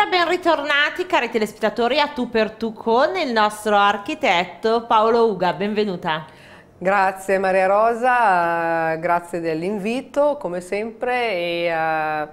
Buonasera, ben ritornati cari telespettatori a Tu per Tu con il nostro architetto Paolo Uga, benvenuta. Grazie Maria Rosa, grazie dell'invito come sempre e... Uh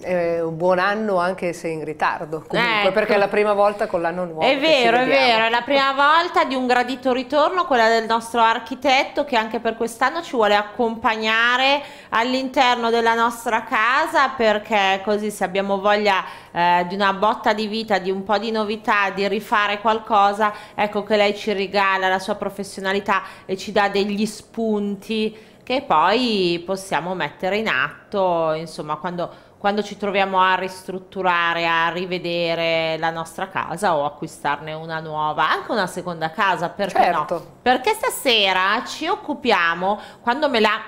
eh, un buon anno anche se in ritardo, comunque, ecco. perché è la prima volta con l'anno nuovo. È vero, è vero, è la prima volta di un gradito ritorno, quella del nostro architetto che anche per quest'anno ci vuole accompagnare all'interno della nostra casa perché così se abbiamo voglia eh, di una botta di vita, di un po' di novità, di rifare qualcosa, ecco che lei ci regala la sua professionalità e ci dà degli spunti che poi possiamo mettere in atto, insomma, quando quando ci troviamo a ristrutturare, a rivedere la nostra casa o acquistarne una nuova, anche una seconda casa, perché certo. no? Perché stasera ci occupiamo, quando me l'ha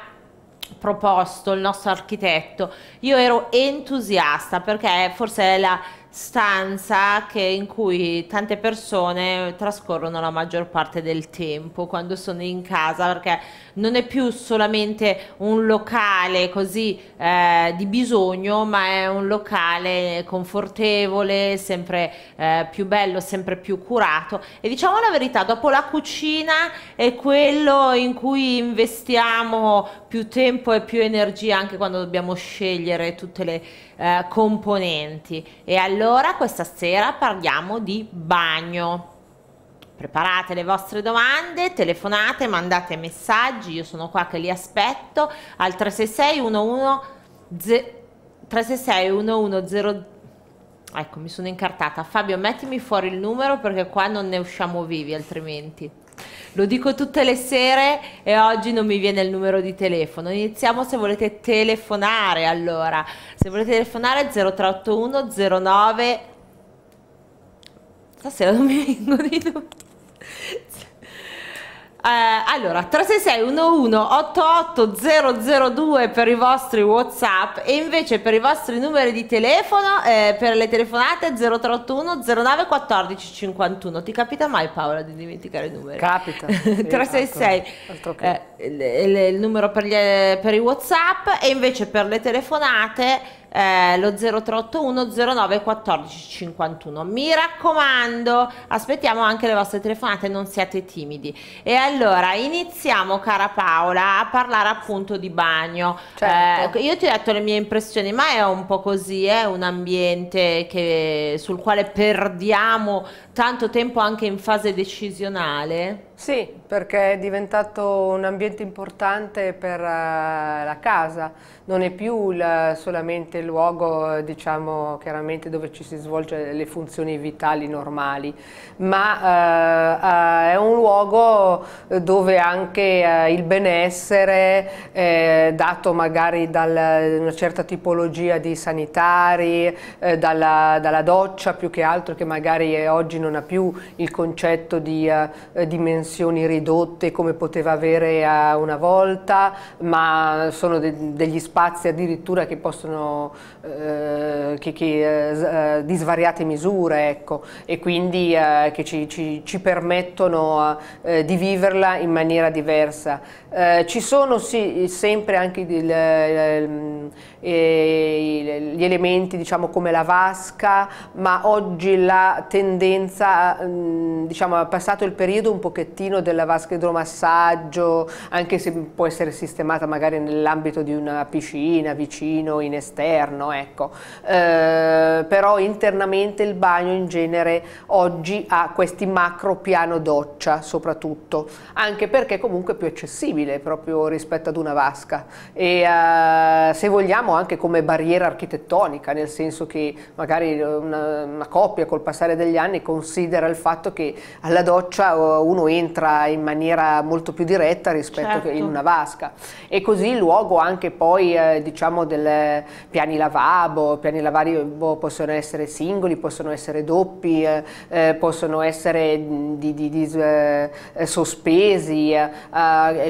proposto il nostro architetto, io ero entusiasta perché forse è la stanza che, in cui tante persone trascorrono la maggior parte del tempo quando sono in casa perché non è più solamente un locale così eh, di bisogno ma è un locale confortevole sempre eh, più bello sempre più curato e diciamo la verità dopo la cucina è quello in cui investiamo più tempo e più energia anche quando dobbiamo scegliere tutte le eh, componenti. E allora questa sera parliamo di bagno. Preparate le vostre domande, telefonate, mandate messaggi, io sono qua che li aspetto al 366 1100 Ecco, mi sono incartata. Fabio, mettimi fuori il numero perché qua non ne usciamo vivi altrimenti. Lo dico tutte le sere e oggi non mi viene il numero di telefono. Iniziamo se volete telefonare allora. Se volete telefonare 0381 09 Stasera non mi vengono i numeri. Eh, allora 366 11 88 002 per i vostri whatsapp e invece per i vostri numeri di telefono eh, per le telefonate 0381 09 14 51 ti capita mai Paola di dimenticare i numeri? capita sì, 366 esatto, altro, altro che. Eh, il, il, il numero per, gli, eh, per i whatsapp e invece per le telefonate eh, lo 0381 09 14 51 mi raccomando aspettiamo anche le vostre telefonate non siate timidi e allora iniziamo cara Paola a parlare appunto di bagno certo. eh, io ti ho detto le mie impressioni ma è un po' così è un ambiente che, sul quale perdiamo tanto tempo anche in fase decisionale? Sì, perché è diventato un ambiente importante per uh, la casa, non è più il, solamente il luogo diciamo, dove ci si svolge le funzioni vitali normali, ma uh, uh, è un luogo dove anche il benessere dato magari da una certa tipologia di sanitari, dalla, dalla doccia più che altro che magari oggi non non ha più il concetto di uh, dimensioni ridotte come poteva avere uh, una volta, ma sono de degli spazi addirittura che possono, uh, che, che, di svariate misure, ecco, e quindi che ci, ci, ci permettono di viverla in maniera diversa. ci sono sì, sempre anche il, il, il, gli elementi diciamo come la vasca, ma oggi la tendenza senza, mm, diciamo, passato il periodo un pochettino della vasca idromassaggio, anche se può essere sistemata magari nell'ambito di una piscina vicino, in esterno, ecco. Eh, però internamente il bagno in genere oggi ha questi macro piano doccia soprattutto, anche perché comunque è più accessibile proprio rispetto ad una vasca e eh, se vogliamo anche come barriera architettonica, nel senso che magari una, una coppia col passare degli anni considera considera il fatto che alla doccia eh, uno entra in maniera molto più diretta rispetto certo. che in certo. una vasca e così il luogo anche poi eh, diciamo del piani lavabo, piani lavabo possono essere singoli, possono essere doppi, eh, eh possono essere di, di, di, eh, eh, sospesi,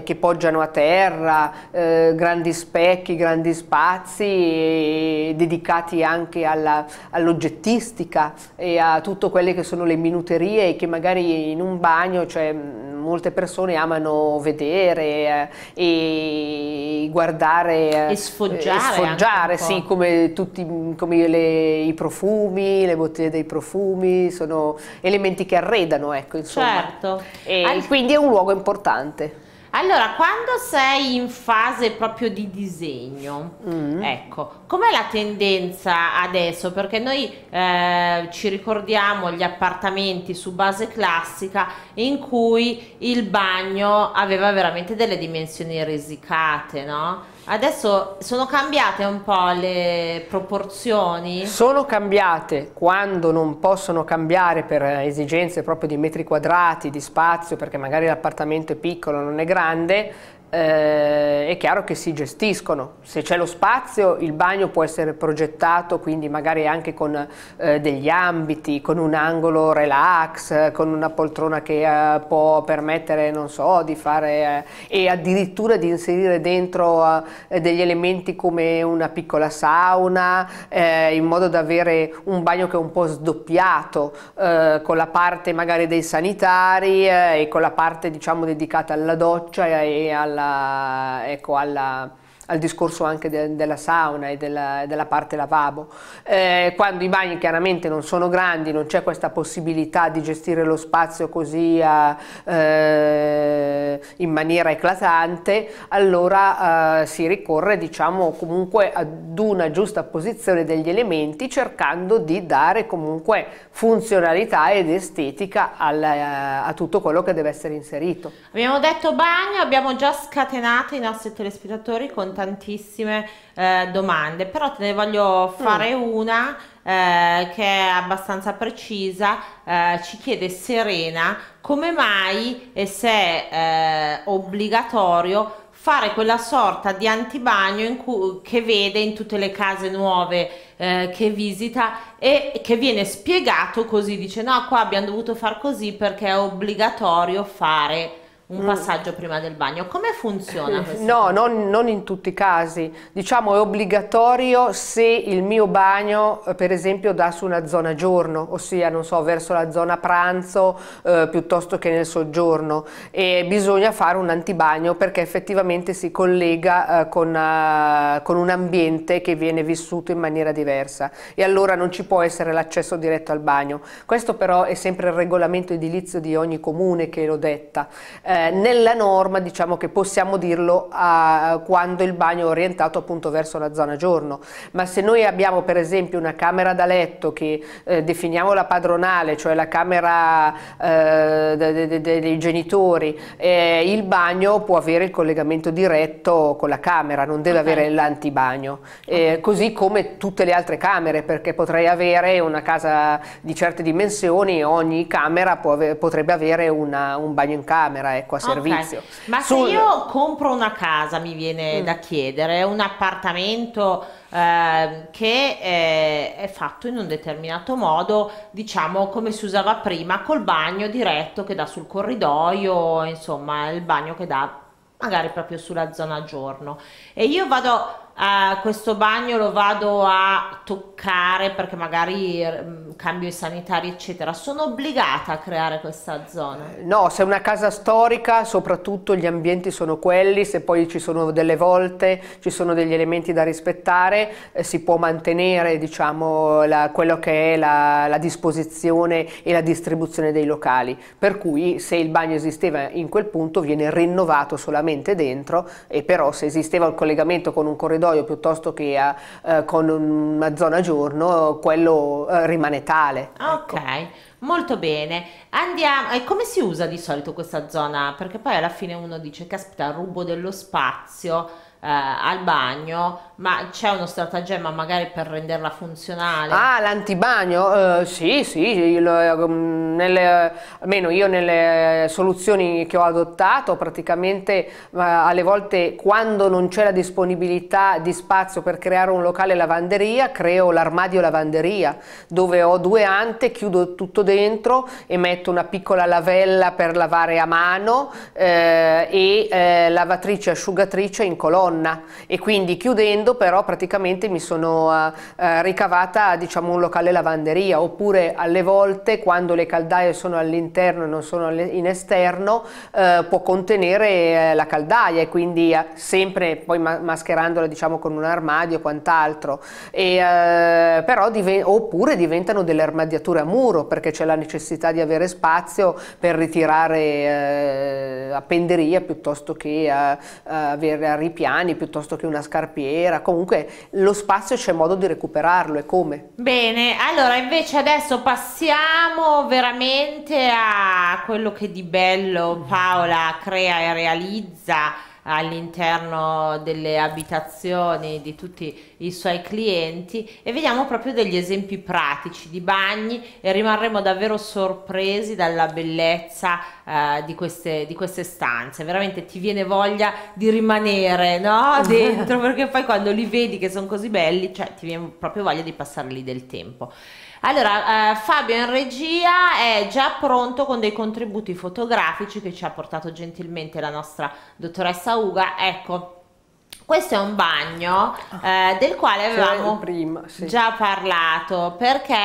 che poggiano a terra, grandi specchi, grandi spazi dedicati anche all'oggettistica all e a tutto quelle che sono sono le minuterie che magari in un bagno, cioè molte persone amano vedere eh, e guardare eh, e sfoggiare, eh, sfoggiare sì, come tutti come le, i profumi, le bottiglie dei profumi, sono elementi che arredano, ecco, insomma. Certo. E Al... quindi è un luogo importante. Allora, quando sei in fase proprio di disegno, mm. ecco, com'è la tendenza adesso? Perché noi eh, ci ricordiamo gli appartamenti su base classica in cui il bagno aveva veramente delle dimensioni risicate, no? Adesso sono cambiate un po' le proporzioni? Sono cambiate quando non possono cambiare per esigenze proprio di metri quadrati, di spazio, perché magari l'appartamento è piccolo, non è grande, eh, è chiaro che si gestiscono. Se c'è lo spazio il bagno può essere progettato quindi magari anche con eh, degli ambiti, con un angolo relax, con una poltrona che eh, può permettere non so di fare eh, e addirittura di inserire dentro eh, degli elementi come una piccola sauna eh, in modo da avere un bagno che è un po' sdoppiato con la parte magari dei sanitari e con la parte diciamo dedicata alla doccia e al alla, ecco, alla al discorso anche de, della sauna e della, della parte lavabo. Eh, quando i bagni chiaramente non sono grandi, non c'è questa possibilità di gestire lo spazio così a, eh, in maniera eclatante, allora eh, si ricorre diciamo comunque ad una giusta posizione degli elementi cercando di dare comunque funzionalità ed estetica al, eh, a tutto quello che deve essere inserito. Abbiamo detto bagno, abbiamo già scatenato i nostri telespettatori con tantissime eh, domande, però te ne voglio mm. fare mm. una eh, che è abbastanza precisa, eh, ci chiede Serena come mai e se è eh, obbligatorio fare quella sorta di antibagno cui, che vede in tutte le case nuove eh, che visita e che viene spiegato così, dice no qua abbiamo dovuto far così perché è obbligatorio fare un mm. passaggio prima del bagno. Come funziona questo? No, non, non, in tutti i casi. Diciamo è obbligatorio se il mio bagno, eh, per esempio, dà su una zona giorno, ossia, non so, verso la zona pranzo eh, piuttosto che nel soggiorno. E bisogna fare un antibagno perché effettivamente si collega eh, con, eh, con un ambiente che viene vissuto in maniera diversa. E allora non ci può essere l'accesso diretto al bagno. Questo però è sempre il regolamento edilizio di ogni comune che lo detta. Eh, eh, nella norma diciamo che possiamo dirlo a, quando il bagno è orientato appunto verso la zona giorno, ma se noi abbiamo per esempio una camera da letto che eh, definiamo la padronale, cioè la camera eh, de, de, dei genitori, eh, il bagno può avere il collegamento diretto con la camera, non deve okay. avere l'antibagno, eh, okay. così come tutte le altre camere, perché potrei avere una casa di certe dimensioni, ogni camera può, potrebbe avere una, un bagno in camera. Ecco ecco, a servizio. Okay. Ma Sul... se io compro una casa, mi viene mm. da chiedere, un appartamento eh, che è, eh, è fatto in un determinato modo, diciamo come si usava prima, col bagno diretto che dà sul corridoio, insomma il bagno che dà magari proprio sulla zona giorno. E io vado Uh, questo bagno lo vado a toccare perché magari mm, cambio i sanitari eccetera sono obbligata a creare questa zona no se è una casa storica soprattutto gli ambienti sono quelli se poi ci sono delle volte ci sono degli elementi da rispettare eh, si può mantenere diciamo la, quello che è la, la, disposizione e la distribuzione dei locali per cui se il bagno esisteva in quel punto viene rinnovato solamente dentro e però se esisteva il collegamento con un corridoio corridoio piuttosto che a, eh, eh, con una zona giorno, quello eh, rimane tale. Ecco. Ok. Ecco. Molto bene, andiamo. E come si usa di solito questa zona? Perché poi alla fine uno dice: Caspita, rubo dello spazio eh, al bagno, ma c'è uno stratagemma magari per renderla funzionale? Ah, l'antibagno? Uh, sì, sì, il, ehm, nelle, almeno io nelle soluzioni che ho adottato, praticamente uh, alle volte quando non c'è la disponibilità di spazio per creare un locale lavanderia, creo l'armadio lavanderia, dove ho due ante, chiudo tutto dentro e metto una piccola lavella per lavare a mano eh, e eh, lavatrice asciugatrice in colonna donna e quindi chiudendo però praticamente mi sono eh, eh, ricavata diciamo un locale lavanderia oppure alle volte quando le caldaie sono all'interno e non sono in esterno eh, può contenere eh, la caldaia e quindi eh, sempre poi ma mascherandola diciamo con un armadio e quant'altro eh, però diven oppure diventano delle armadiature a muro perché c'è la necessità di avere spazio per ritirare appenderia piuttosto che avere a ripiani mani piuttosto che una scarpiera, comunque lo spazio c'è modo di recuperarlo e come. Bene, allora invece adesso passiamo veramente a quello che di bello Paola crea e realizza all'interno delle abitazioni di tutti i suoi clienti e vediamo proprio degli esempi pratici di bagni e rimarremo davvero sorpresi dalla bellezza eh, di, queste, di queste stanze. Veramente ti viene voglia di rimanere no? dentro perché poi quando li vedi che sono così belli, cioè ti viene proprio voglia di passare lì del tempo. Allora, eh, Fabio in regia è già pronto con dei contributi fotografici che ci ha portato gentilmente la nostra dottoressa Uga. Ecco, questo è un bagno eh, del quale avevamo prima, sì. già parlato perché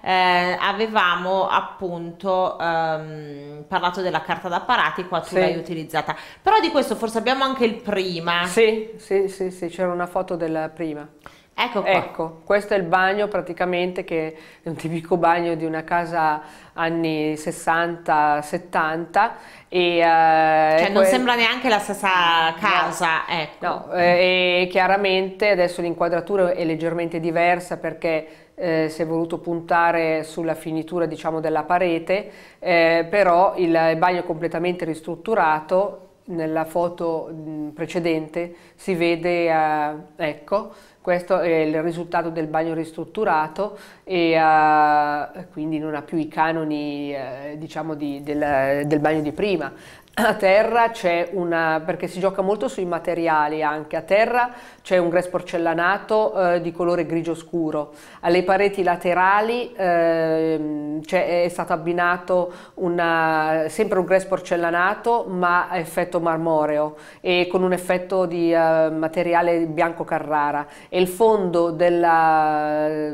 eh, avevamo appunto ehm, parlato della carta d'apparati, qua tu sì. l'hai utilizzata. Però di questo forse abbiamo anche il prima. Sì, sì, sì, sì c'era una foto del prima. Ecco, ecco, questo è il bagno praticamente che è un tipico bagno di una casa anni 60-70 e eh, cioè non sembra neanche la stessa casa, no, ecco. no eh, e chiaramente adesso l'inquadratura è leggermente diversa perché eh, si è voluto puntare sulla finitura diciamo della parete, eh, però il bagno è completamente ristrutturato nella foto precedente si vede, eh, ecco, questo è il risultato del bagno ristrutturato e uh, quindi non ha più i canoni uh, diciamo di, del, del, bagno di prima a terra c'è una, perché si gioca molto sui materiali anche, a terra c'è un gres porcellanato eh, di colore grigio scuro, alle pareti laterali eh, è stato abbinato una, sempre un gres porcellanato ma a effetto marmoreo e con un effetto di eh, materiale bianco carrara e il fondo della,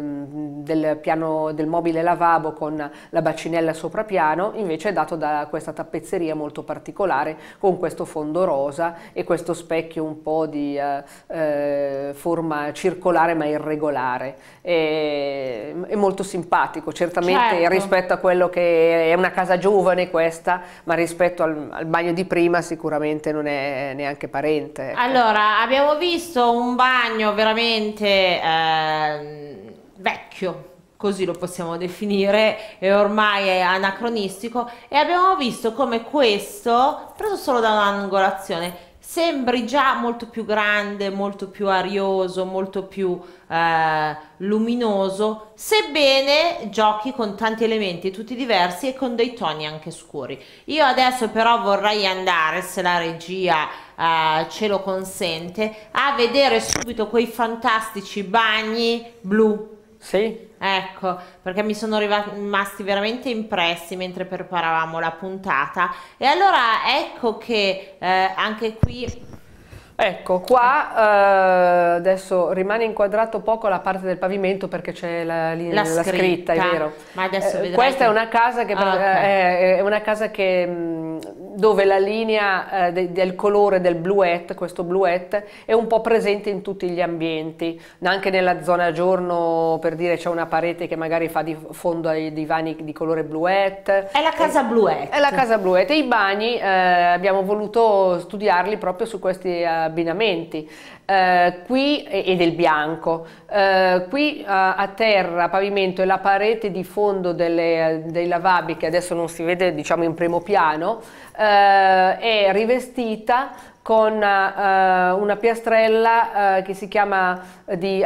del, piano, del mobile lavabo con la bacinella sopra piano, invece è dato da questa tappezzeria molto particolare con questo fondo rosa e questo specchio un po' di eh, eh, forma circolare ma irregolare. E, è molto simpatico, certamente certo. rispetto a quello che è una casa giovane questa, ma rispetto al, al bagno di prima sicuramente non è neanche parente. Ecco. Allora, abbiamo visto un bagno veramente... Eh vecchio, così lo possiamo definire, e ormai è anacronistico, e abbiamo visto come questo, preso solo da un'angolazione, sembri già molto più grande, molto più arioso, molto più eh, luminoso, sebbene giochi con tanti elementi tutti diversi e con dei toni anche scuri. Io adesso però vorrei andare, se la regia eh, ce lo consente, a vedere subito quei fantastici bagni blu sì. Ecco, perché mi sono rimasti veramente impressi mentre preparavamo la puntata. E allora ecco che eh, anche qui Ecco, qua eh, adesso rimane inquadrato poco la parte del pavimento perché c'è la, la, la scritta. scritta, è vero. Ma adesso eh, questa che... Ah, eh, è una casa, che, okay. eh, è una casa che, dove la linea eh, de, del colore del bluette, questo bluette, è un po' presente in tutti gli ambienti, anche nella zona giorno, per dire c'è una parete che magari fa di fondo ai divani di colore bluette. È la casa eh, bluette. È la casa bluette. I bagni abbiamo voluto studiarli proprio su questi abbinamenti eh, qui, e, del bianco. Eh, qui eh, a terra, pavimento, e la parete di fondo delle, dei lavabi, che adesso non si vede diciamo in primo piano, eh, è rivestita con uh, una piastrella uh, che si chiama di,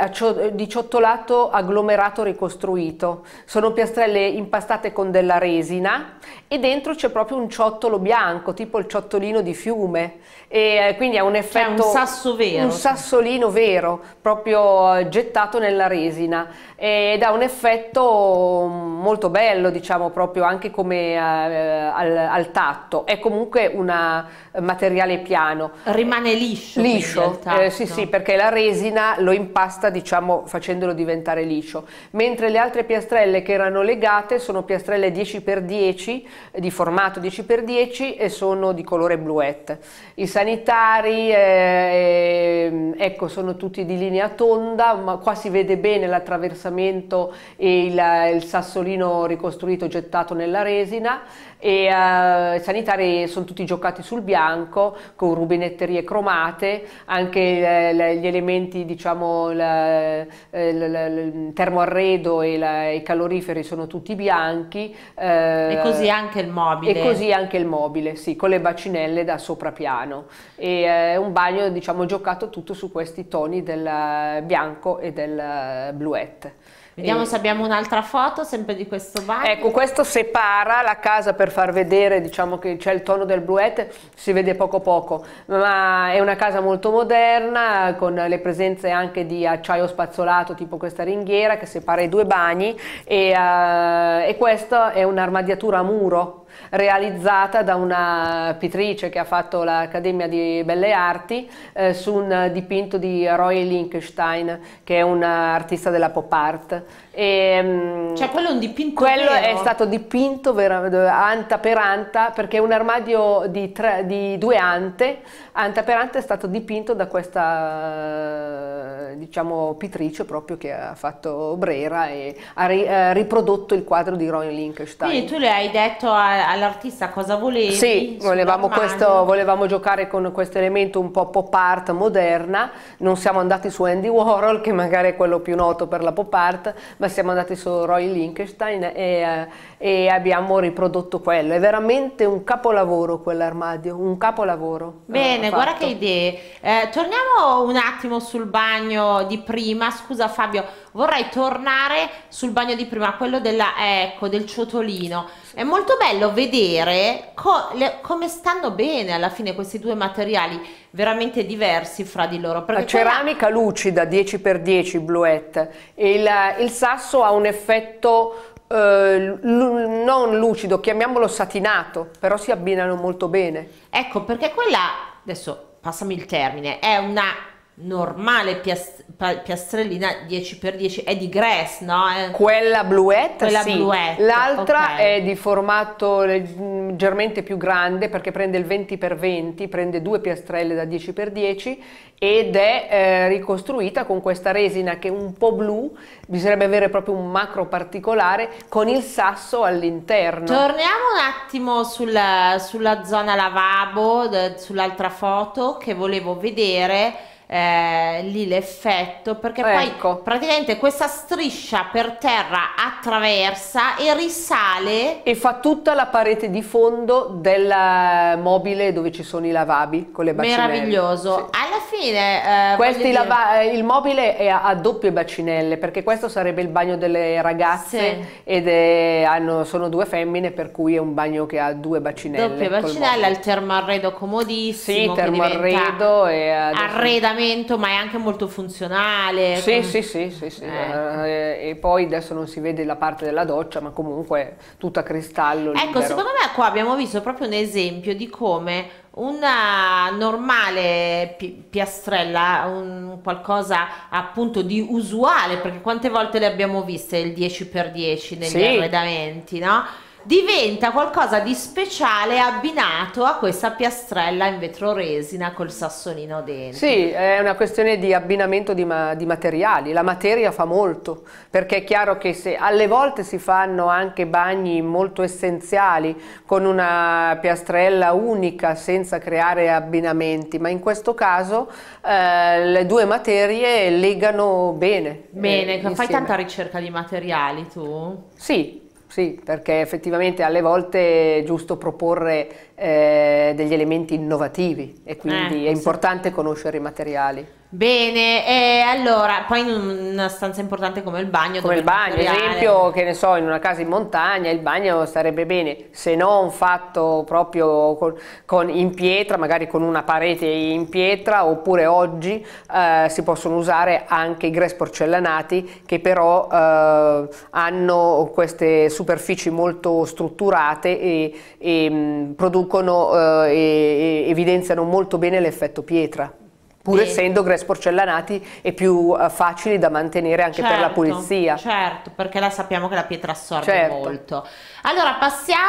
di, ciottolato agglomerato ricostruito. Sono piastrelle impastate con della resina e dentro c'è proprio un ciottolo bianco, tipo il ciottolino di fiume e eh, quindi ha un effetto... Cioè un sasso vero. Un sassolino vero, proprio eh, gettato nella resina ed ha un effetto molto bello, diciamo, proprio anche come eh, al, al, tatto. È comunque un eh, materiale piano. Rimane liscio. Liscio, eh, sì sì, perché la resina lo impasta, diciamo, facendolo diventare liscio. Mentre le altre piastrelle che erano legate sono piastrelle 10x10, di formato 10x10 e sono di colore bluette. I sanitari, eh, eh, ecco sono tutti di linea tonda, ma qua si vede bene l'attraversamento e il, il, sassolino ricostruito gettato nella resina e eh, i sanitari sono tutti giocati sul bianco con rubinetterie cromate, anche eh, gli elementi diciamo il, eh, il, termoarredo e la, i caloriferi sono tutti bianchi. Eh, e così anche il mobile. E così anche il mobile, sì, con le bacinelle da sopra piano e è eh, un bagno diciamo giocato tutto su questi toni del eh, bianco e del eh, bluette. Vediamo e... se abbiamo un'altra foto sempre di questo bagno. Ecco, questo separa la casa per far vedere, diciamo che c'è il tono del bluette, si vede poco poco, ma è una casa molto moderna con le presenze anche di acciaio spazzolato tipo questa ringhiera che separa i due bagni e, uh, e questa è un'armadiatura a muro realizzata da una pittrice che ha fatto l'Accademia di Belle Arti eh, su un dipinto di Roy Lichtenstein che è un artista della pop art e, ehm, cioè quello è un dipinto Quello vero. è stato dipinto vera, anta per anta perché è un armadio di, tre, di, due ante, anta per anta è stato dipinto da questa diciamo pitrice proprio che ha fatto Brera e ha, ri, ha eh, riprodotto il quadro di Ronnie Linkenstein Quindi tu le hai detto all'artista cosa volevi? Sì, volevamo, questo, volevamo giocare con questo elemento un po' pop art moderna, non siamo andati su Andy Warhol che magari è quello più noto per la pop art, ma siamo andati su Roy Linkestein e, eh, e abbiamo riprodotto quello. È veramente un capolavoro quell'armadio, un capolavoro. Eh, Bene, eh, guarda che idee. Eh, torniamo un attimo sul bagno di prima, scusa Fabio vorrei tornare sul bagno di prima, quello della, ecco, del ciotolino. È molto bello vedere co le, come stanno bene alla fine questi due materiali veramente diversi fra di loro. La ceramica quella... lucida 10x10 bluette, il, il sasso ha un effetto eh, non lucido, chiamiamolo satinato, però si abbinano molto bene. Ecco perché quella, adesso passami il termine, è una normale piastrellina 10x10 è di Gress, no? Quella bluette Quella sì. L'altra okay. è di formato leggermente mm, più grande perché prende il 20x20, prende due piastrelle da 10x10 ed è eh, ricostruita con questa resina che è un po' blu, bisognerebbe avere proprio un macro particolare con il sasso all'interno. Torniamo un attimo sulla, sulla zona lavabo, sull'altra foto che volevo vedere eh, lì l'effetto perché ecco. poi praticamente questa striscia per terra attraversa e risale e fa tutta la parete di fondo del mobile dove ci sono i lavabi con le bacinelle meraviglioso sì fine... Eh, Questi dire... lava- eh, il mobile è a, a, doppie bacinelle, perché questo sarebbe il bagno delle ragazze sì. ed è, hanno, sono due femmine, per cui è un bagno che ha due bacinelle. Doppie bacinelle, il termoarredo comodissimo. Sì, termoarredo e... Arredamento, ma è anche molto funzionale. Sì, com- sì, sì, sì, sì. Eh. eh. E poi adesso non si vede la parte della doccia, ma comunque tutto a cristallo. Ecco, secondo me qua abbiamo visto proprio un esempio di come una normale pi piastrella, un qualcosa appunto di usuale, perché quante volte le abbiamo viste il 10x10 negli sì. arredamenti, no? diventa qualcosa di speciale abbinato a questa piastrella in vetro resina col sassolino dentro. Sì, è una questione di abbinamento di, ma di, materiali, la materia fa molto, perché è chiaro che se alle volte si fanno anche bagni molto essenziali con una piastrella unica senza creare abbinamenti, ma in questo caso eh, le due materie legano bene. Eh, bene, eh, fai tanta ricerca di materiali tu? Sì, sì, perché effettivamente alle volte è giusto proporre eh, degli elementi innovativi e quindi eh, è importante sì. conoscere i materiali. Bene, e allora, poi in una stanza importante come il bagno. Come il bagno, ad esempio, che ne so, in una casa in montagna il bagno starebbe bene, se non fatto proprio con, con, in pietra, magari con una parete in pietra, oppure oggi eh, si possono usare anche i gress porcellanati che però eh, hanno queste superfici molto strutturate e, e producono eh, e evidenziano molto bene l'effetto pietra pur e... essendo gress porcellanati e più eh, facili da mantenere anche certo, per la certo, pulizia. Certo, perché la sappiamo che la pietra assorbe certo. molto. Allora passiamo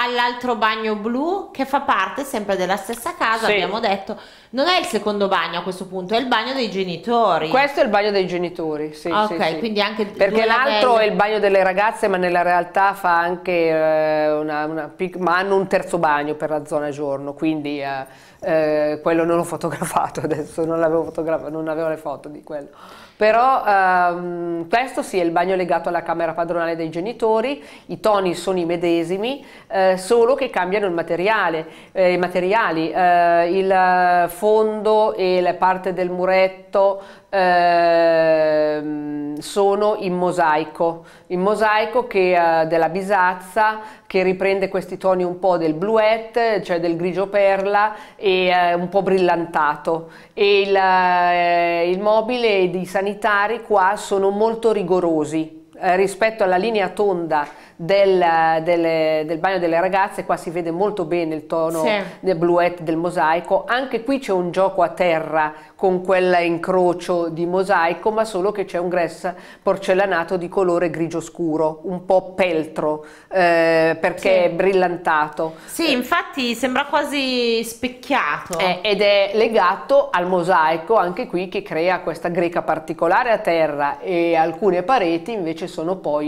all'altro bagno blu che fa parte sempre della stessa casa, sì. abbiamo detto, non è il secondo bagno a questo punto, è il bagno dei genitori. Questo è il bagno dei genitori, sì. Ok, sì, quindi sì. anche Perché l'altro è il bagno delle ragazze, ma nella realtà fa anche eh, una, una, ma hanno un terzo bagno per la zona giorno, quindi eh, eh, quello non ho fotografato adesso, non, fotografato, non avevo le foto di quello. Però ehm, questo sì è il bagno legato alla camera padronale dei genitori, i toni sono i medesimi, eh, solo che cambiano il materiale, eh, i materiali, eh, il fondo e la parte del muretto Ehm, sono in mosaico, in mosaico che, eh, della bisazza che riprende questi toni un po' del bluette, cioè del grigio perla e eh, un po' brillantato e il, eh, il mobile ed i sanitari qua sono molto rigorosi eh, rispetto alla linea tonda del, delle, del, bagno delle ragazze, qua si vede molto bene il tono sì. del bluette del mosaico, anche qui c'è un gioco a terra con quell'incrocio di mosaico, ma solo che c'è un grass porcellanato di colore grigio scuro, un po' peltro, eh, perché sì. è brillantato. Sì, infatti sembra quasi specchiato. Eh, ed è legato al mosaico, anche qui, che crea questa greca particolare a terra e alcune pareti invece sono poi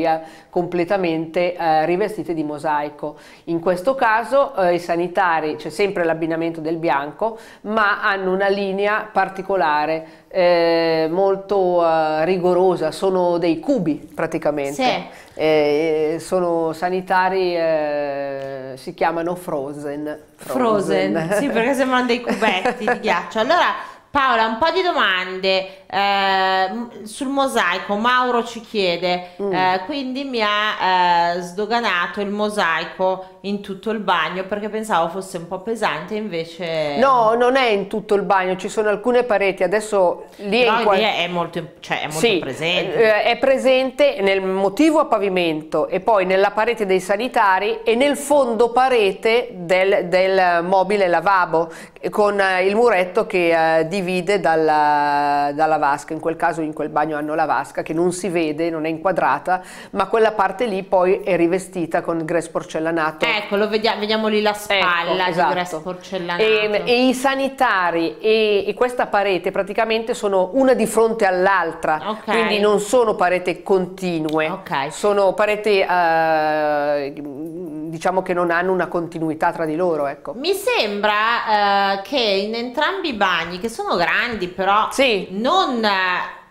completamente rivestite, eh, rivestite, di mosaico. In questo caso eh, i sanitari c'è sempre l'abbinamento del bianco, ma hanno una linea particolare eh, molto eh, rigorosa, sono dei cubi praticamente. Sì. Eh, sono sanitari, eh, si chiamano frozen. Frozen, frozen. sì perché sembrano dei cubetti di ghiaccio. Allora, Paola, un po' di domande eh, sul mosaico. Mauro ci chiede, mm. eh, quindi mi ha eh, sdoganato il mosaico in tutto il bagno perché pensavo fosse un po' pesante, invece... No, non è in tutto il bagno, ci sono alcune pareti, adesso lì, è, qual... lì è, molto, cioè, è molto sì, presente. Eh, è presente nel motivo a pavimento e poi nella parete dei sanitari e nel fondo parete del, del mobile lavabo con eh, il muretto che eh, divide divide dalla, dalla, vasca, in quel caso in quel bagno hanno la vasca che non si vede, non è inquadrata, ma quella parte lì poi è rivestita con gres porcellanato. Ecco, lo vediamo, vediamo lì la ecco, spalla ecco, esatto. di gres porcellanato. E, e i sanitari e, e, questa parete praticamente sono una di fronte all'altra, okay. quindi non sono parete continue, okay. sono parete eh, diciamo che non hanno una continuità tra di loro. Ecco. Mi sembra eh, che in entrambi i bagni che sono sono grandi, però sì. non eh,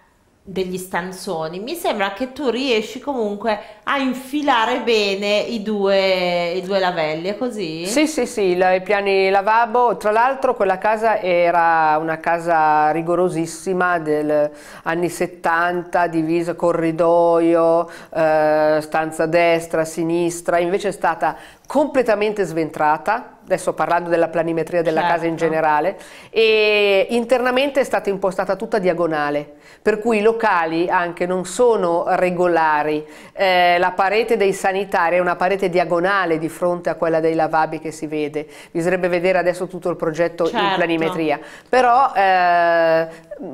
degli stanzoni, mi sembra che tu riesci comunque a infilare bene i due, i due lavelli, è così? Sì, sì, sì, la, i piani lavabo, tra l'altro quella casa era una casa rigorosissima degli anni 70, divisa corridoio, eh, stanza destra, sinistra, invece è stata completamente sventrata adesso parlando della planimetria della certo. casa in generale, e internamente è stata impostata tutta diagonale, per cui i locali anche non sono regolari, eh, la parete dei sanitari è una parete diagonale di fronte a quella dei lavabi che si vede, bisognerebbe vedere adesso tutto il progetto certo. in planimetria, però eh,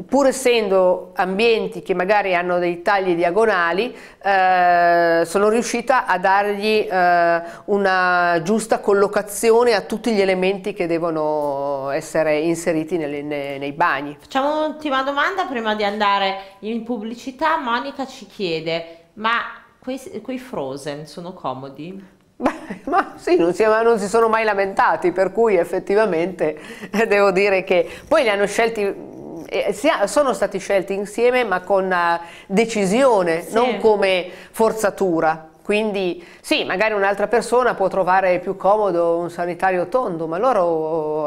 pur essendo ambienti che magari hanno dei tagli diagonali, eh, sono riuscita a dargli eh, una giusta collocazione a tutti gli elementi che devono essere inseriti nelle, nei, nei, bagni. Facciamo un'ultima domanda prima di andare in pubblicità. Monica ci chiede, ma quei, quei frozen sono comodi? Beh, ma sì, non si, non si sono mai lamentati, per cui effettivamente eh, devo dire che poi li hanno scelti eh, sono stati scelti insieme ma con eh, decisione, sì. non come forzatura. Quindi sì, magari un'altra persona può trovare più comodo un sanitario tondo, ma loro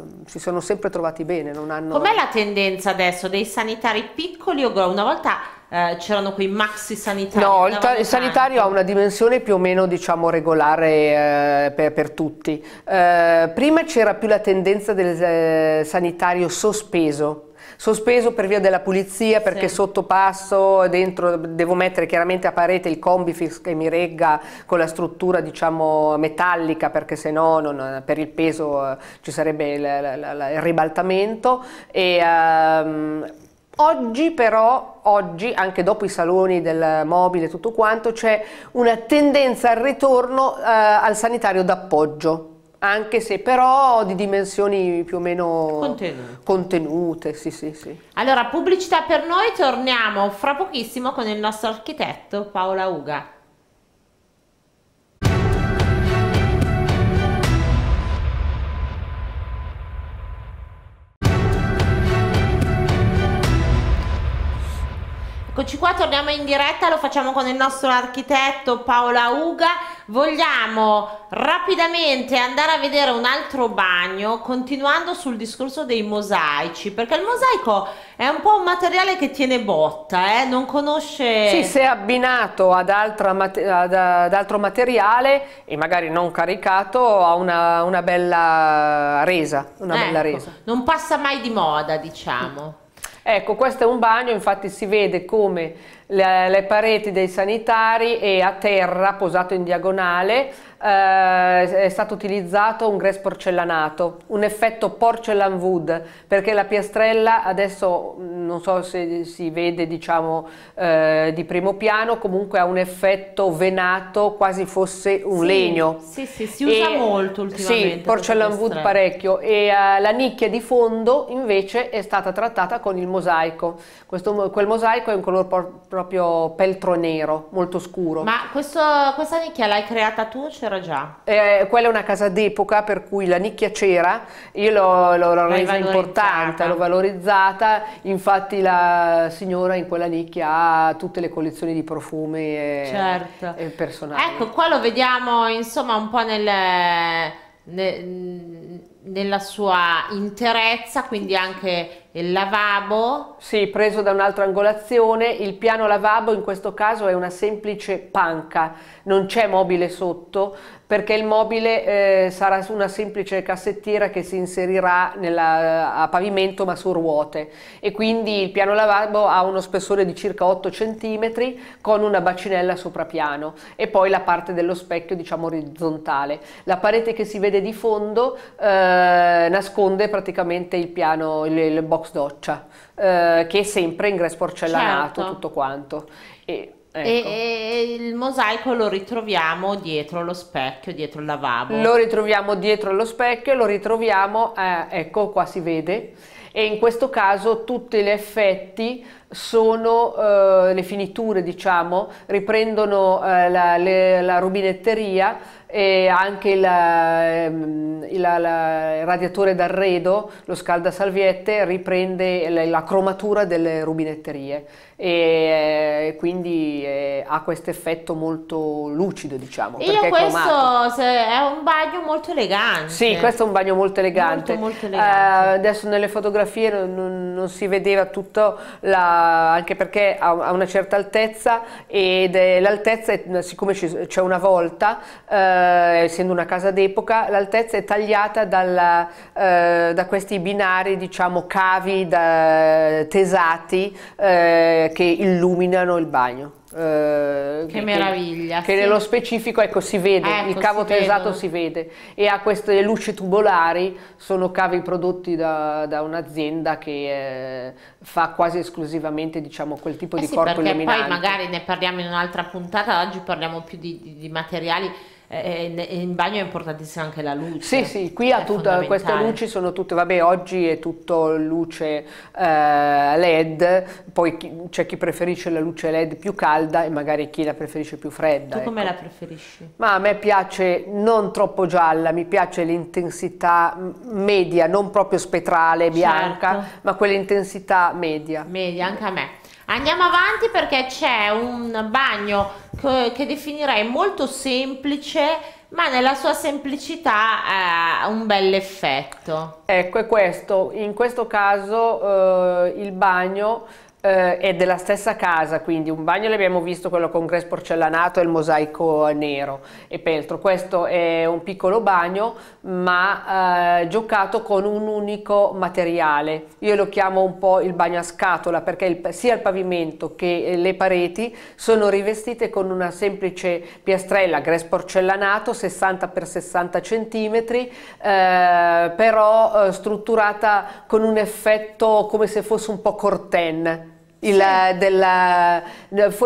uh, si sono sempre trovati bene, non hanno... Com'è la tendenza adesso dei sanitari piccoli o grossi? Una volta eh, c'erano quei maxi sanitari. No, il, il sanitario ha una dimensione più o meno diciamo regolare eh, per, per, tutti. Eh, prima c'era più la tendenza del eh, sanitario sospeso, sospeso per via della pulizia perché sì. passo, dentro devo mettere chiaramente a parete il combifix che mi regga con la struttura diciamo metallica perché se no non, per il peso eh, ci sarebbe il, il, il ribaltamento e, ehm, Oggi però, oggi, anche dopo i saloni del mobile e tutto quanto, c'è una tendenza al ritorno eh, al sanitario d'appoggio, anche se però di dimensioni più o meno contenute. contenute sì, sì, sì. Allora, pubblicità per noi, torniamo fra pochissimo con il nostro architetto Paola Uga. Eccoci qua, torniamo in diretta, lo facciamo con il nostro architetto Paola Uga. Vogliamo rapidamente andare a vedere un altro bagno, continuando sul discorso dei mosaici, perché il mosaico è un po' un materiale che tiene botta, eh? non conosce... Sì, se abbinato ad, mate ad, ad, altro materiale, e magari non caricato, ha una, una bella resa, una ecco, bella resa. Non passa mai di moda, diciamo. Ecco, questo è un bagno, infatti si vede come le, le pareti dei sanitari e a terra, posato in diagonale, eh, è stato utilizzato un gres porcellanato, un effetto porcelain wood, perché la piastrella adesso mm, non so se si vede diciamo eh, di primo piano, comunque ha un effetto venato quasi fosse un sì, legno. Sì, sì, si usa e, molto ultimamente. Sì, porcelain wood parecchio e eh, la nicchia di fondo invece è stata trattata con il mosaico. Questo, quel mosaico è un color por proprio peltro nero, molto scuro. Ma questo, questa nicchia l'hai creata tu o c'era già? Eh, quella è una casa d'epoca per cui la nicchia c'era, io l'ho, resa importante, l'ho valorizzata, infatti la signora in quella nicchia ha tutte le collezioni di profumi e, certo. e personali. Ecco, qua lo vediamo insomma un po' nel, nel, nella sua interezza, quindi anche il lavabo. Sì, preso da un'altra angolazione, il piano lavabo in questo caso è una semplice panca, non c'è mobile sotto, perché il mobile eh, sarà su una semplice cassettiera che si inserirà nella, a pavimento ma su ruote e quindi il piano lavabo ha uno spessore di circa 8 cm con una bacinella sopra piano e poi la parte dello specchio diciamo orizzontale. La parete che si vede di fondo eh, nasconde praticamente il piano, il, il box doccia eh, che è sempre in grespo porcellanato certo. tutto quanto. E, Ecco. E, e, il mosaico lo ritroviamo dietro lo specchio, dietro il lavabo. Lo ritroviamo dietro lo specchio, lo ritroviamo, eh, ecco qua si vede, e in questo caso tutti gli effetti sono, eh, le finiture diciamo, riprendono eh, la, le, la rubinetteria, e anche il, ehm, il, il, radiatore d'arredo, lo scaldasalviette, riprende la, cromatura delle rubinetterie e eh, quindi eh, ha questo effetto molto lucido diciamo io questo è, è un bagno molto elegante sì questo è un bagno molto elegante, molto, molto elegante. Eh, adesso nelle fotografie non, non, si vedeva tutto la, anche perché ha, una certa altezza ed l'altezza è, siccome c'è una volta eh, eh, essendo una casa d'epoca, l'altezza è tagliata dalla, eh, da questi binari, diciamo cavi da, tesati eh, che illuminano il bagno. Eh, che, che meraviglia! Che sì. nello specifico ecco, si vede, ecco, il cavo si tesato vedono. si vede e ha queste luci tubolari, sono cavi prodotti da, da un'azienda che eh, fa quasi esclusivamente diciamo, quel tipo eh di sì, corpo illuminante. Poi magari ne parliamo in un'altra puntata, oggi parliamo più di, di, di materiali e eh, eh, in bagno è importantissima anche la luce. Sì, sì, qui a tutte queste luci sono tutte, vabbè oggi è tutto luce eh, LED, poi c'è chi preferisce la luce LED più calda e magari chi la preferisce più fredda. Tu come ecco. la preferisci? Ma a me piace non troppo gialla, mi piace l'intensità media, non proprio spettrale, bianca, certo. ma quell'intensità media. Media, anche a me. Andiamo avanti perché c'è un bagno che, che, definirei molto semplice, ma nella sua semplicità ha eh, un bel effetto. Ecco, è questo. In questo caso eh, il bagno eh, è della stessa casa, quindi un bagno l'abbiamo visto quello con gres porcellanato e il mosaico nero e peltro. Questo è un piccolo bagno ma eh, giocato con un unico materiale. Io lo chiamo un po' il bagno a scatola perché il, sia il pavimento che eh, le pareti sono rivestite con una semplice piastrella gres porcellanato 60 x 60 cm, eh, però eh, strutturata con un effetto come se fosse un po' corten il, sì. Eh, della, eh,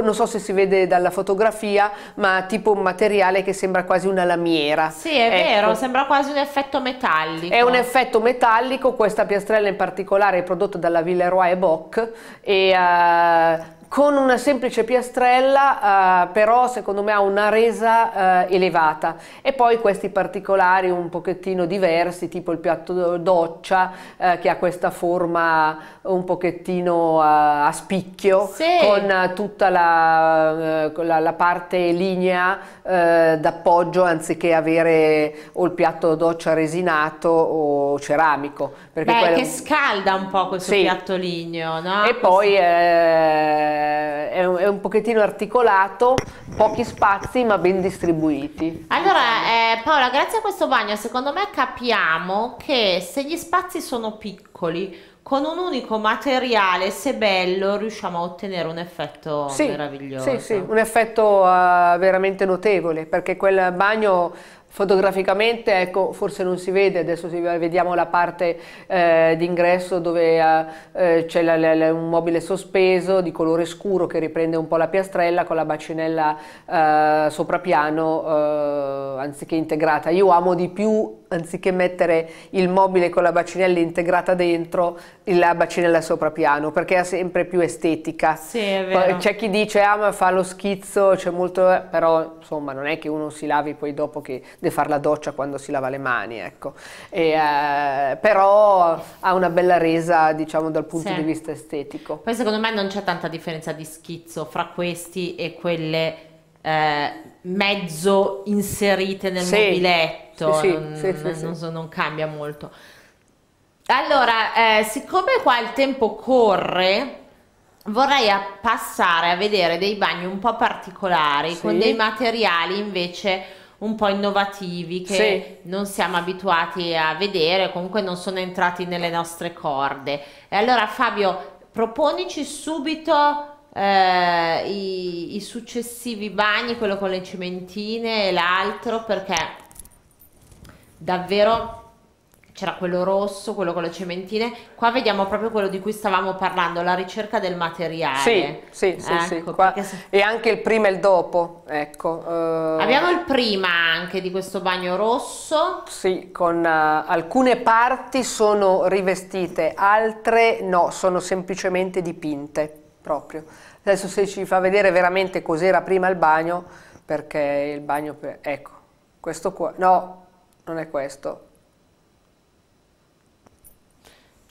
non so se si vede dalla fotografia, ma tipo un materiale che sembra quasi una lamiera. Sì, è ecco. vero, sembra quasi un effetto metallico. È un effetto metallico, questa piastrella in particolare è prodotta dalla Villeroy e Bock e uh, con una semplice piastrella eh, però secondo me ha una resa eh, elevata e poi questi particolari un pochettino diversi tipo il piatto doccia eh, che ha questa forma un pochettino a spicchio sì. con tutta la, eh, la, la parte lignea eh, d'appoggio anziché avere o il piatto doccia resinato o ceramico perché Beh, quello... che scalda un po' questo sì. piatto ligneo no? e poi è un, è un pochettino articolato, pochi spazi ma ben distribuiti. Allora eh, Paola, grazie a questo bagno secondo me capiamo che se gli spazi sono piccoli, con un unico materiale, se bello, riusciamo a ottenere un effetto sì, meraviglioso. Sì, sì, un effetto uh, veramente notevole, perché quel bagno Fotograficamente, ecco, forse non si vede, adesso vediamo la parte eh, d'ingresso dove eh, eh c'è un mobile sospeso di colore scuro che riprende un po' la piastrella con la bacinella eh, sopra piano, eh, anziché integrata. Io amo di più anziché mettere il mobile con la bacinella integrata dentro, la bacinella sopra piano, perché è sempre più estetica. Sì, C'è chi dice, ah ma fa lo schizzo, c'è molto, eh, però insomma non è che uno si lavi poi dopo che deve fare la doccia quando si lava le mani, ecco. E, eh, però ha una bella resa, diciamo, dal punto sì. di vista estetico. Poi secondo me non c'è tanta differenza di schizzo fra questi e quelle eh, mezzo inserite nel sì. mobiletto, sì, sì, non, non, so, non, cambia molto. Allora, eh, siccome qua il tempo corre, vorrei passare a vedere dei bagni un po' particolari, con dei materiali invece un po' innovativi che sì. non siamo abituati a vedere, comunque non sono entrati nelle nostre corde. E allora Fabio, proponici subito eh, i, i successivi bagni, quello con le cementine e l'altro, perché davvero c'era quello rosso, quello con le cementine. Qua vediamo proprio quello di cui stavamo parlando, la ricerca del materiale. Sì, sì, sì. Ecco, sì. Qua... Se... E anche il prima e il dopo, ecco. Uh... Abbiamo il prima anche di questo bagno rosso. Sì, con uh, alcune parti sono rivestite, altre no, sono semplicemente dipinte proprio. Adesso se ci fa vedere veramente cos'era prima il bagno, perché il bagno, per... ecco, questo qua, no, non è questo.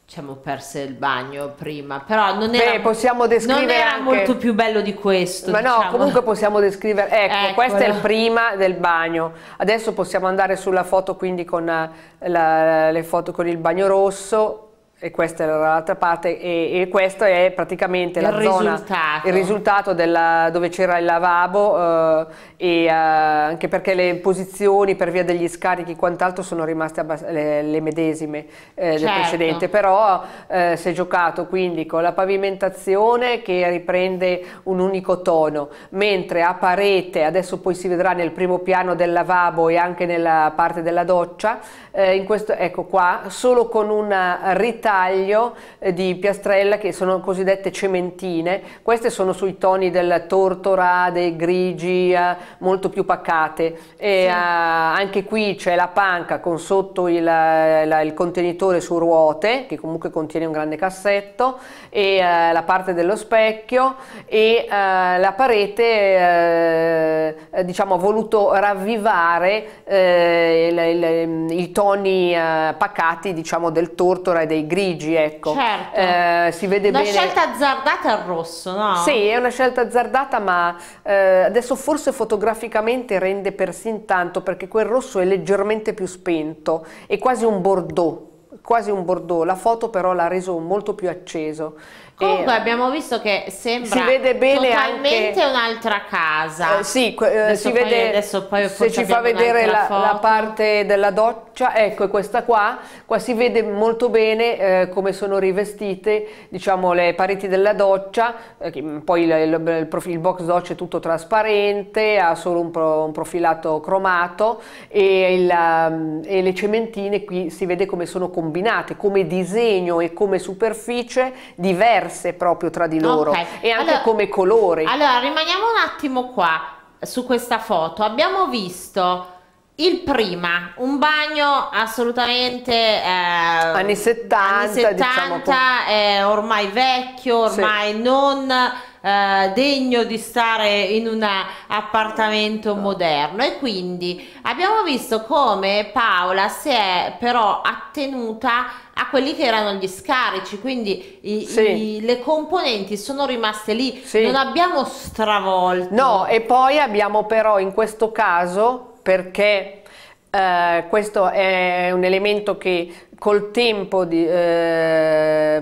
Siamo perse il bagno prima, però non era, Beh, possiamo descrivere non era anche... molto più bello di questo. Ma diciamo. no, comunque possiamo descrivere, ecco, Eccolo. questo è il prima del bagno. Adesso possiamo andare sulla foto quindi con, eh, la, le foto con il bagno rosso, e questa era l'altra parte e, e questo è praticamente il la risultato. zona il risultato della, dove c'era il lavabo eh, e eh, anche perché le posizioni per via degli scarichi e quant'altro sono rimaste le, le, medesime eh, certo. del precedente però eh, si è giocato quindi con la pavimentazione che riprende un unico tono mentre a parete adesso poi si vedrà nel primo piano del lavabo e anche nella parte della doccia eh, in questo, ecco qua solo con una ritardo taglio eh, di piastrella che sono cosiddette cementine, queste sono sui toni del tortora, dei grigi, eh, molto più pacate e sì. Eh, anche qui c'è la panca con sotto il, la, il, contenitore su ruote che comunque contiene un grande cassetto e la parte dello specchio e la parete diciamo ha voluto ravvivare i toni pacati diciamo del tortora e dei grigi grigi, ecco. Certo. Eh, si vede una bene. Una scelta azzardata al rosso, no? Sì, è una scelta azzardata, ma eh, adesso forse fotograficamente rende persino tanto perché quel rosso è leggermente più spento, è quasi un bordeaux, quasi un bordeaux. La foto però l'ha reso molto più acceso. Comunque eh, abbiamo visto che sembra si vede bene totalmente anche, un'altra casa. Eh, sì, eh, si vede adesso poi se ci fa vedere la, la, parte della doccia, ecco questa qua, qua si vede molto bene eh, come sono rivestite diciamo le pareti della doccia, eh, poi il, il, il, profil, il, box doccia è tutto trasparente, ha solo un, pro, un profilato cromato e, il, ehm, e le cementine qui si vede come sono combinate, come disegno e come superficie diverse diverse proprio tra di loro okay. e anche allora, come colori. Allora rimaniamo un attimo qua su questa foto. Abbiamo visto il prima, un bagno assolutamente eh, anni 70, anni 70 diciamo, eh, ormai vecchio, ormai sì. non eh, degno di stare in un appartamento certo. moderno e quindi abbiamo visto come Paola si è però attenuta a quelli che erano gli scarici, quindi i, sì. i, le componenti sono rimaste lì, sì. non abbiamo stravolto. No, e poi abbiamo però in questo caso, perché eh, questo è un elemento che col tempo di, eh,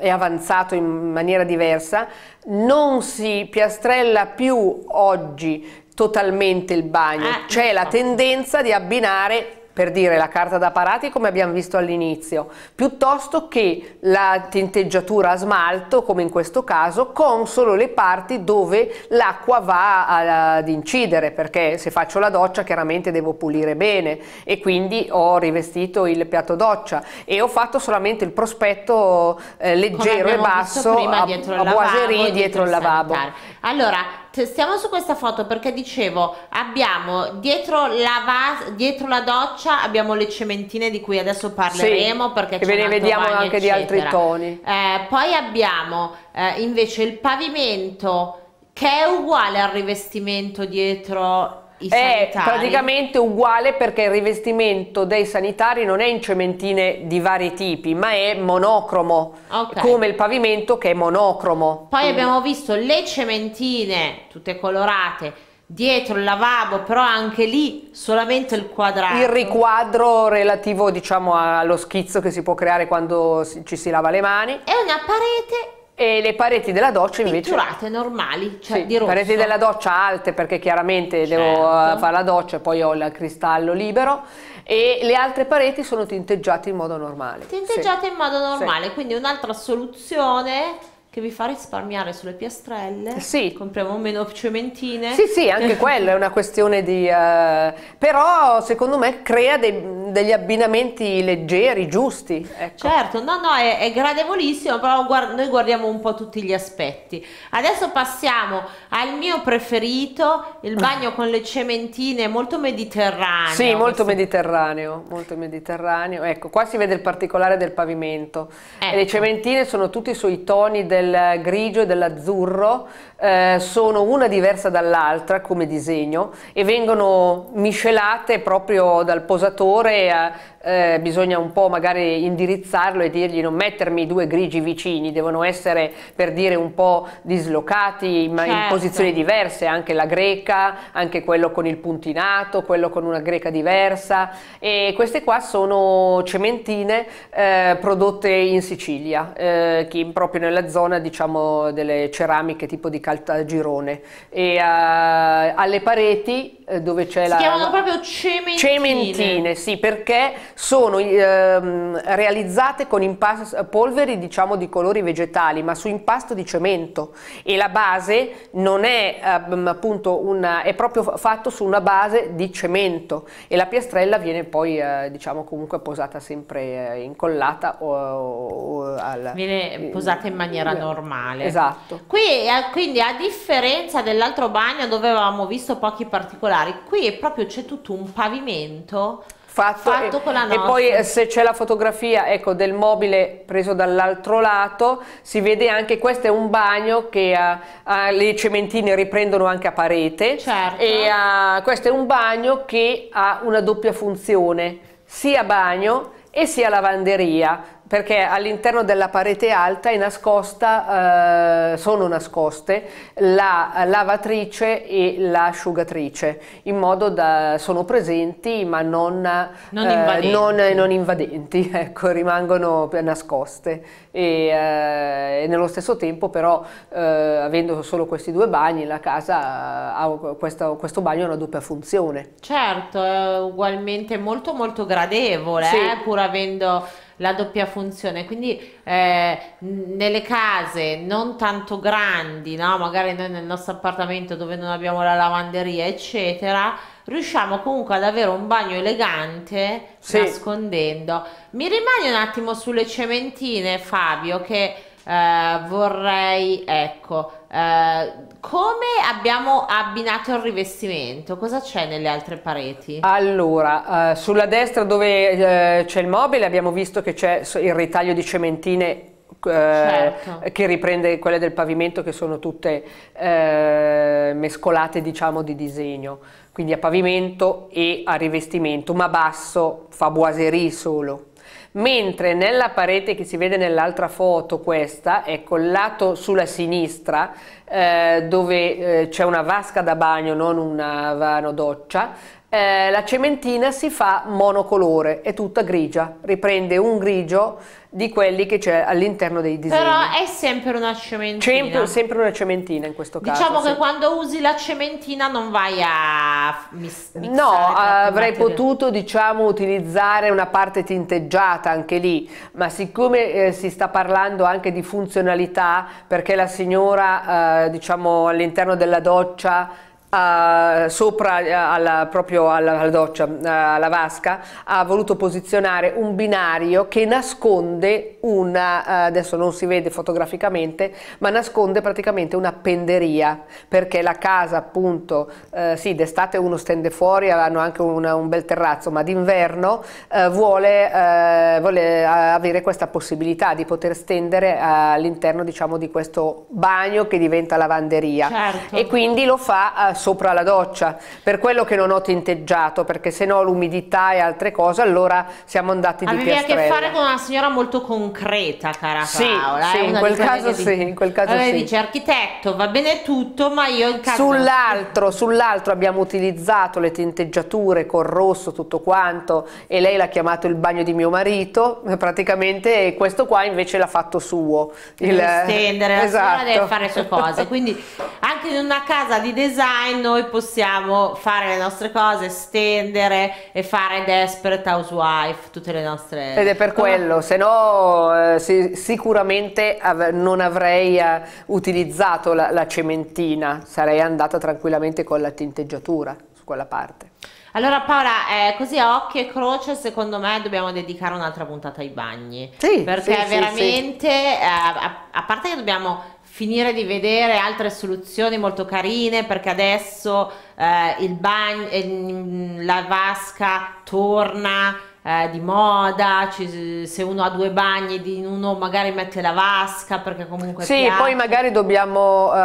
è avanzato in maniera diversa, non si piastrella più oggi totalmente il bagno, ah, c'è no. la tendenza di abbinare per dire la carta da parati come abbiamo visto all'inizio, piuttosto che la tinteggiatura a smalto come in questo caso con solo le parti dove l'acqua va ad incidere perché se faccio la doccia chiaramente devo pulire bene e quindi ho rivestito il piatto doccia e ho fatto solamente il prospetto eh, leggero e basso prima, a, a boiserie dietro, dietro il lavabo. Allora, stiamo su questa foto perché dicevo, abbiamo dietro la, vas- dietro la doccia abbiamo le cementine di cui adesso parleremo sì, perché ve ne vediamo bagno, anche eccetera. di altri toni. Eh, poi abbiamo eh, invece il pavimento che è uguale al rivestimento dietro i è praticamente uguale perché il rivestimento dei sanitari non è in cementine di vari tipi, ma è monocromo, okay. come il pavimento che è monocromo. Poi Quindi. Mm. abbiamo visto le cementine tutte colorate dietro il lavabo, però anche lì solamente il quadrato. Il riquadro relativo diciamo allo schizzo che si può creare quando ci si lava le mani. È una parete e le pareti della doccia invece... Pitturate normali, cioè sì, di rosso. pareti della doccia alte perché chiaramente certo. devo eh, fare la doccia e poi ho il cristallo libero e le altre pareti sono tinteggiate in modo normale. Tinteggiate sì. in modo normale, sì. quindi un'altra soluzione che vi fa risparmiare sulle piastrelle, sì. compriamo meno cementine. Sì, sì, anche quella è una questione di... Uh, però secondo me crea dei, degli abbinamenti leggeri, giusti. Ecco. Certo, no, no, è, è gradevolissimo, però guard noi guardiamo un po' tutti gli aspetti. Adesso passiamo al mio preferito, il bagno con le cementine, molto mediterraneo. Sì, molto mediterraneo, molto mediterraneo. Ecco, qua si vede il particolare del pavimento. Ecco. le cementine sono tutti sui toni del del grigio e dell'azzurro eh, sono una diversa dall'altra come disegno e vengono miscelate proprio dal posatore, eh, eh, bisogna un po' magari indirizzarlo e dirgli non mettermi due grigi vicini, devono essere per dire un po' dislocati ma certo. in posizioni diverse, anche la greca, anche quello con il puntinato, quello con una greca diversa e queste qua sono cementine eh, prodotte in Sicilia, eh, che proprio nella zona diciamo delle ceramiche tipo di Caltagirone e a, eh, alle pareti eh, dove c'è la... Si chiamano proprio cementine. Cementine, sì, perché sono ehm, realizzate con impasto, polveri diciamo di colori vegetali, ma su impasto di cemento e la base non è ehm, appunto una... è proprio fatto su una base di cemento e la piastrella viene poi eh, diciamo comunque posata sempre eh, incollata o, o, o al... Viene posata in maniera mm. normale. Esatto. Qui, eh, quindi quindi a differenza dell'altro bagno dove avevamo visto pochi particolari, qui è proprio c'è tutto un pavimento fatto, fatto e, con la nostra. E poi eh, se c'è la fotografia ecco, del mobile preso dall'altro lato, si vede anche questo è un bagno che ha, ha, le cementine riprendono anche a parete certo. e ha, ah, questo è un bagno che ha una doppia funzione, sia bagno e sia lavanderia perché all'interno della parete alta è nascosta, eh, sono nascoste la lavatrice e l'asciugatrice, in modo da sono presenti ma non, non, eh, invadenti. non, non invadenti, ecco, rimangono nascoste. E, eh, e, nello stesso tempo però eh, avendo solo questi due bagni la casa ha questo, questo bagno ha una doppia funzione. Certo, ugualmente molto molto gradevole, sì. Eh, pur avendo la doppia funzione, quindi eh, nelle case non tanto grandi, no? magari noi nel nostro appartamento dove non abbiamo la lavanderia, eccetera, riusciamo comunque ad avere un bagno elegante sì. nascondendo. Mi rimani un attimo sulle cementine, Fabio, che eh, vorrei, ecco, eh, come abbiamo abbinato il rivestimento? Cosa c'è nelle altre pareti? Allora, uh, sulla destra dove uh, c'è il mobile abbiamo visto che c'è il ritaglio di cementine Certo. che riprende quelle del pavimento che sono tutte eh, mescolate diciamo di disegno quindi a pavimento e a rivestimento ma basso fa boiserie solo mentre nella parete che si vede nell'altra foto, questa, ecco, il lato sulla sinistra, eh, dove eh, c'è una vasca da bagno, non una vano doccia, eh, la cementina si fa monocolore, è tutta grigia, riprende un grigio di quelli che c'è all'interno dei disegni. Però è sempre una cementina. Sempre, sempre una cementina in questo caso. Diciamo sì. che quando usi la cementina non vai a mis- No, eh, avrei potuto diciamo utilizzare una parte tinteggiata anche lì, ma siccome eh, si sta parlando anche di funzionalità, perché la signora eh, diciamo all'interno della doccia Uh, sopra eh, alla, proprio alla, alla doccia, uh, alla vasca, ha voluto posizionare un binario che nasconde una, uh, adesso non si vede fotograficamente, ma nasconde praticamente una penderia, perché la casa appunto, sì d'estate uno stende fuori, hanno anche una, un bel terrazzo, ma d'inverno vuole, vuole avere questa possibilità di poter stendere all'interno diciamo di questo bagno che diventa lavanderia certo. e quindi lo fa sopra la doccia, per quello che non ho tinteggiato, perché se no l'umidità e altre cose, allora siamo andati Avevi di piastrella. Avevi a che fare con una signora molto concreta, cara sì, Paola. Eh, sì, eh, in, quel caso sì dice, in quel caso allora sì. dice architetto, va bene tutto, ma io il caso... Sull'altro, sull'altro abbiamo utilizzato le tinteggiature col rosso, tutto quanto, e lei l'ha chiamato il bagno di mio marito, praticamente, e questo qua invece l'ha fatto suo. Il... Estendere, stendere, esatto. la signora deve esatto. fare le sue cose, quindi anche in una casa di design online noi possiamo fare le nostre cose, stendere e fare Desperate Housewife, tutte le nostre... Ed è per quello, se no eh, sicuramente av non avrei eh, utilizzato la, la cementina, sarei andata tranquillamente con la tinteggiatura su quella parte. Allora Paola, eh, così a occhio e croce secondo me dobbiamo dedicare un'altra puntata ai bagni. Sì, perché sì, veramente, sì, sì. A, eh, a, a parte che dobbiamo finire di vedere altre soluzioni molto carine perché adesso eh, il bagno, eh, mm, la vasca torna eh, di moda, ci, se uno ha due bagni in uno magari mette la vasca perché comunque... Sì, piace. poi magari dobbiamo eh,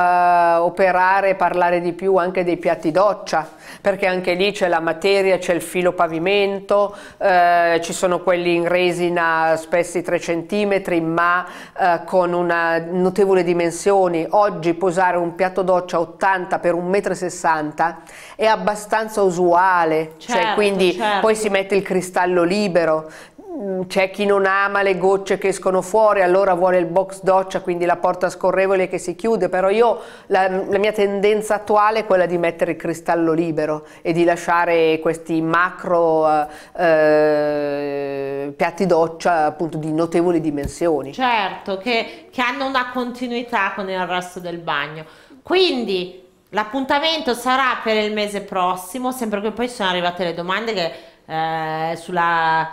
operare e parlare di più anche dei piatti doccia perché anche lì c'è la materia, c'è il filo pavimento, eh, ci sono quelli in resina spessi 3 cm ma eh, con una notevole dimensione. Oggi posare un piatto doccia 80 x 1,60 m è abbastanza usuale, cioè, certo, cioè, quindi certo. poi si mette il cristallo libero, Mm, c'è chi non ama le gocce che escono fuori, allora vuole il box doccia, quindi la porta scorrevole che si chiude, però io la, la, mia tendenza attuale è quella di mettere il cristallo libero e di lasciare questi macro eh, eh piatti doccia appunto di notevoli dimensioni. Certo, che, che hanno una continuità con il resto del bagno. Quindi l'appuntamento sarà per il mese prossimo, sempre che poi sono arrivate le domande che eh, sulla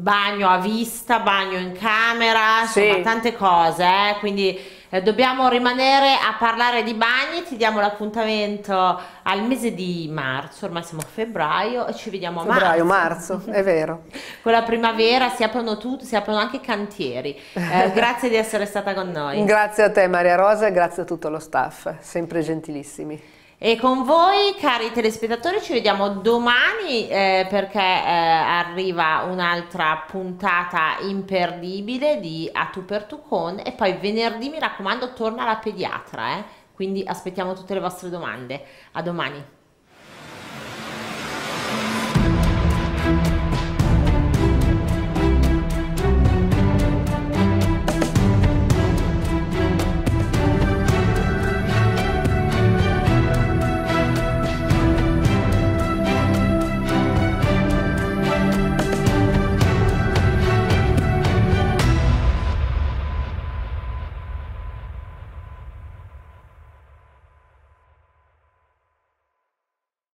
bagno a vista, bagno in camera, sì. tante cose, eh? quindi eh, dobbiamo rimanere a parlare di bagni, ti diamo l'appuntamento al mese di marzo, ormai siamo a febbraio e ci vediamo a febbraio, marzo. marzo, è vero. Con la primavera si aprono tutto, si aprono anche i cantieri. Eh, grazie di essere stata con noi. Grazie a te Maria Rosa e grazie a tutto lo staff, sempre gentilissimi. E con voi, cari telespettatori, ci vediamo domani eh, perché eh, arriva un'altra puntata imperdibile di A tu per tu con e poi venerdì, mi raccomando, torna la pediatra, eh? quindi aspettiamo tutte le vostre domande. A domani.